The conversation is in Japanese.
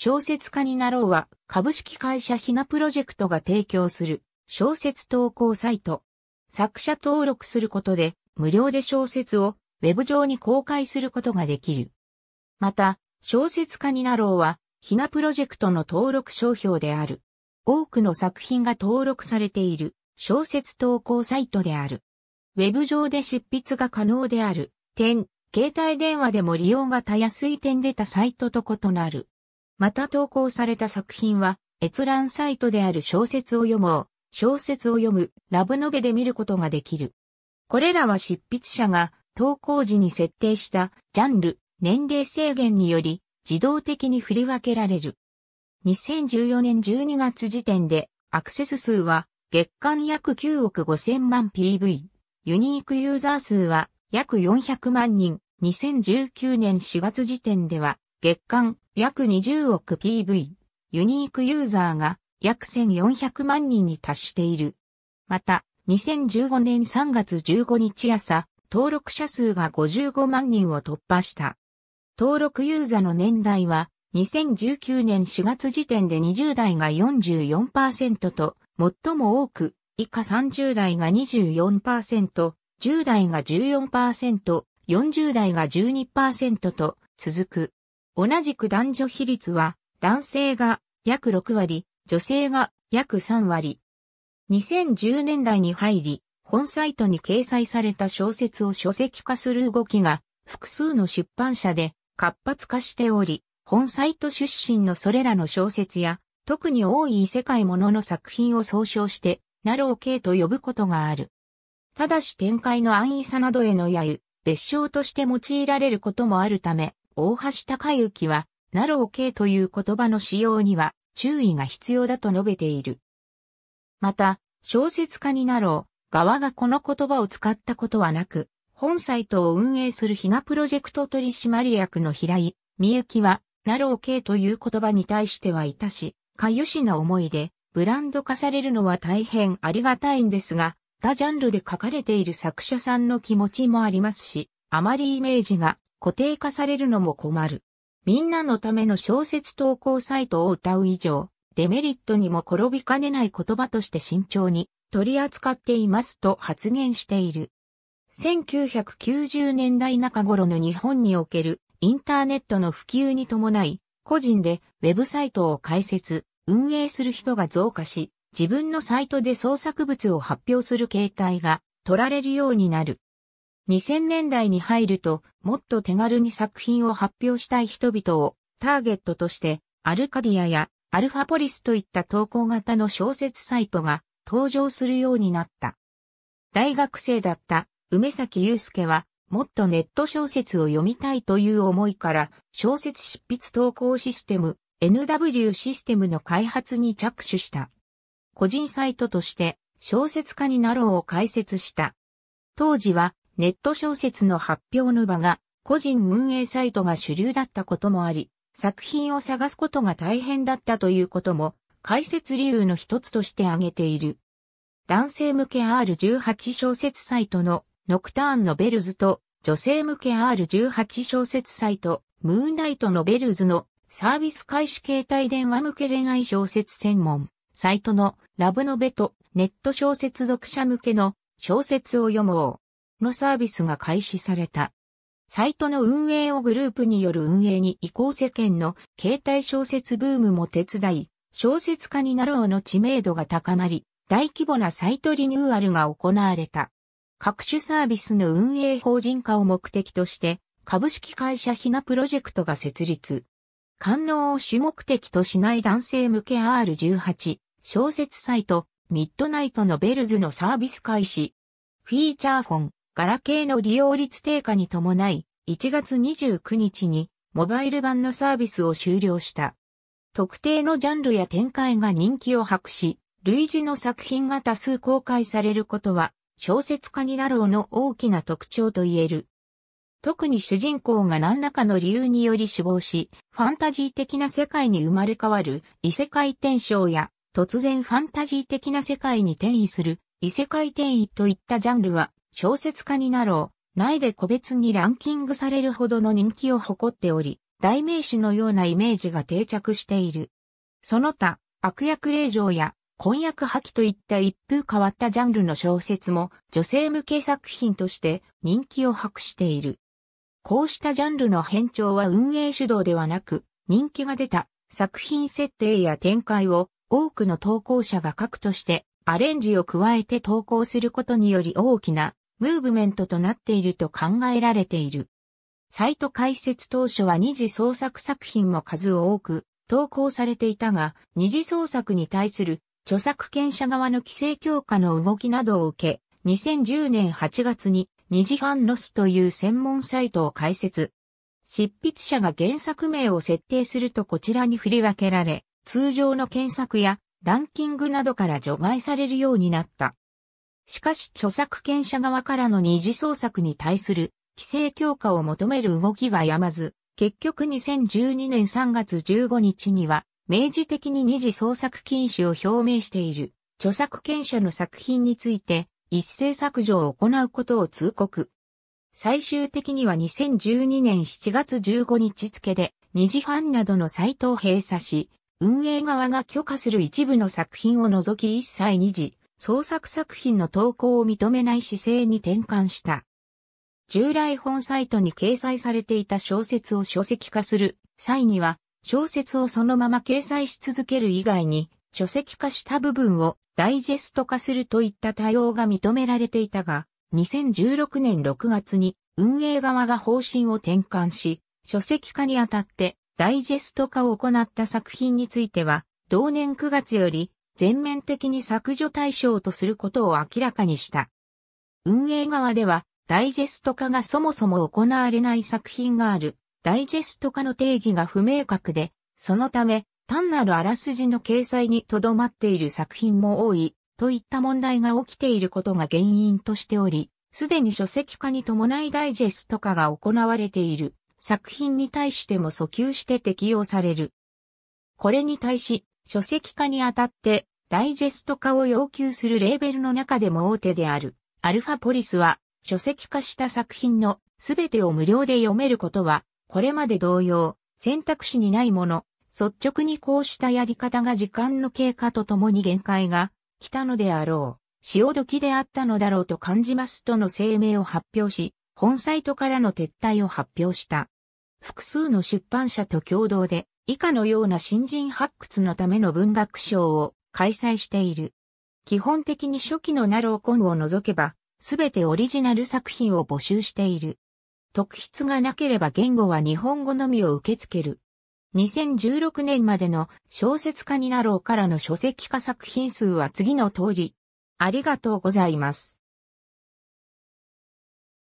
小説家になろうは株式会社ひなプロジェクトが提供する小説投稿サイト。作者登録することで無料で小説をウェブ上に公開することができる。また、小説家になろうはひなプロジェクトの登録商標である。多くの作品が登録されている小説投稿サイトである。ウェブ上で執筆が可能である。点、携帯電話でも利用がたやすい点出たサイトと異なる。また投稿された作品は、閲覧サイトである小説を読もう、小説を読む、ラブノベで見ることができる。これらは執筆者が投稿時に設定したジャンル、年齢制限により自動的に振り分けられる。2014年12月時点でアクセス数は月間約9億5000万 PV、ユニークユーザー数は約400万人、2019年4月時点では月間約20億 PV、ユニークユーザーが約1400万人に達している。また、2015年3月15日朝、登録者数が55万人を突破した。登録ユーザーの年代は、2019年4月時点で20代が44%と、最も多く、以下30代が24%、10代が14%、40代が12%と続く。同じく男女比率は、男性が約6割、女性が約3割。2010年代に入り、本サイトに掲載された小説を書籍化する動きが複数の出版社で活発化しており、本サイト出身のそれらの小説や、特に多い異世界ものの作品を総称して、ナロー系と呼ぶことがある。ただし展開の安易さなどへの揶揄、別称として用いられることもあるため、大橋隆之は、なろう系という言葉の使用には注意が必要だと述べている。また、小説家になろう側がこの言葉を使ったことはなく、本サイトを運営するひなプロジェクト取締役の平井、みゆきは、なろう系という言葉に対してはいたし、かゆしな思いで、ブランド化されるのは大変ありがたいんですが、他ジャンルで書かれている作者さんの気持ちもありますし、あまりイメージが固定化されるのも困る。みんなのための小説投稿サイトを歌う以上、デメリットにも転びかねない言葉として慎重に取り扱っていますと発言している。1990年代中頃の日本におけるインターネットの普及に伴い、個人でウェブサイトを開設、運営する人が増加し、自分のサイトで創作物を発表する形態が取られるようになる。2000年代に入るともっと手軽に作品を発表したい人々をターゲットとしてアルカディアやアルファポリスといった投稿型の小説サイトが登場するようになった。大学生だった梅崎祐介はもっとネット小説を読みたいという思いから小説執筆投稿システム NW システムの開発に着手した。個人サイトとして小説家になろうを開設した。当時はネット小説の発表の場が個人運営サイトが主流だったこともあり、作品を探すことが大変だったということも解説理由の一つとして挙げている。男性向け R18 小説サイトのノクターンのベルズと女性向け R18 小説サイトムーンライトのベルズのサービス開始携帯電話向け恋愛小説専門サイトのラブノベとネット小説読者向けの小説を読もう。のサービスが開始された。サイトの運営をグループによる運営に移行世間の携帯小説ブームも手伝い、小説家になろうの知名度が高まり、大規模なサイトリニューアルが行われた。各種サービスの運営法人化を目的として、株式会社ひなプロジェクトが設立。官能を主目的としない男性向け R18 小説サイトミッドナイトのベルズのサービス開始。フィーチャーフォンガラケーの利用率低下に伴い、1月29日にモバイル版のサービスを終了した。特定のジャンルや展開が人気を博し、類似の作品が多数公開されることは、小説家になろうの大きな特徴と言える。特に主人公が何らかの理由により死亡し、ファンタジー的な世界に生まれ変わる異世界転生や、突然ファンタジー的な世界に転移する異世界転移といったジャンルは、小説家になろう、内で個別にランキングされるほどの人気を誇っており、代名詞のようなイメージが定着している。その他、悪役令状や婚約破棄といった一風変わったジャンルの小説も女性向け作品として人気を博している。こうしたジャンルの変調は運営主導ではなく、人気が出た作品設定や展開を多くの投稿者が書くとしてアレンジを加えて投稿することにより大きなムーブメントとなっていると考えられている。サイト開設当初は二次創作作品も数多く投稿されていたが、二次創作に対する著作権者側の規制強化の動きなどを受け、2010年8月に二次ファンロスという専門サイトを開設。執筆者が原作名を設定するとこちらに振り分けられ、通常の検索やランキングなどから除外されるようになった。しかし著作権者側からの二次創作に対する規制強化を求める動きはやまず、結局2012年3月15日には、明示的に二次創作禁止を表明している著作権者の作品について一斉削除を行うことを通告。最終的には2012年7月15日付で二次ファンなどのサイトを閉鎖し、運営側が許可する一部の作品を除き一切二次創作作品の投稿を認めない姿勢に転換した。従来本サイトに掲載されていた小説を書籍化する際には、小説をそのまま掲載し続ける以外に、書籍化した部分をダイジェスト化するといった対応が認められていたが、2016年6月に運営側が方針を転換し、書籍化にあたってダイジェスト化を行った作品については、同年9月より全面的に削除対象とすることを明らかにした。運営側では、ダイジェスト化がそもそも行われない作品がある。ダイジェスト化の定義が不明確で、そのため、単なるあらすじの掲載にとどまっている作品も多い、といった問題が起きていることが原因としており、すでに書籍化に伴いダイジェスト化が行われている作品に対しても訴求して適用される。これに対し、書籍化にあたって、ダイジェスト化を要求するレーベルの中でも大手である、アルファポリスは、書籍化した作品のすべてを無料で読めることは、これまで同様、選択肢にないもの、率直にこうしたやり方が時間の経過とともに限界が来たのであろう、潮時であったのだろうと感じますとの声明を発表し、本サイトからの撤退を発表した。複数の出版社と共同で以下のような新人発掘のための文学賞を開催している。基本的に初期のナローコンを除けば、すべてオリジナル作品を募集している。特筆がなければ言語は日本語のみを受け付ける。2016年までの小説家になろうからの書籍化作品数は次の通り。ありがとうございます。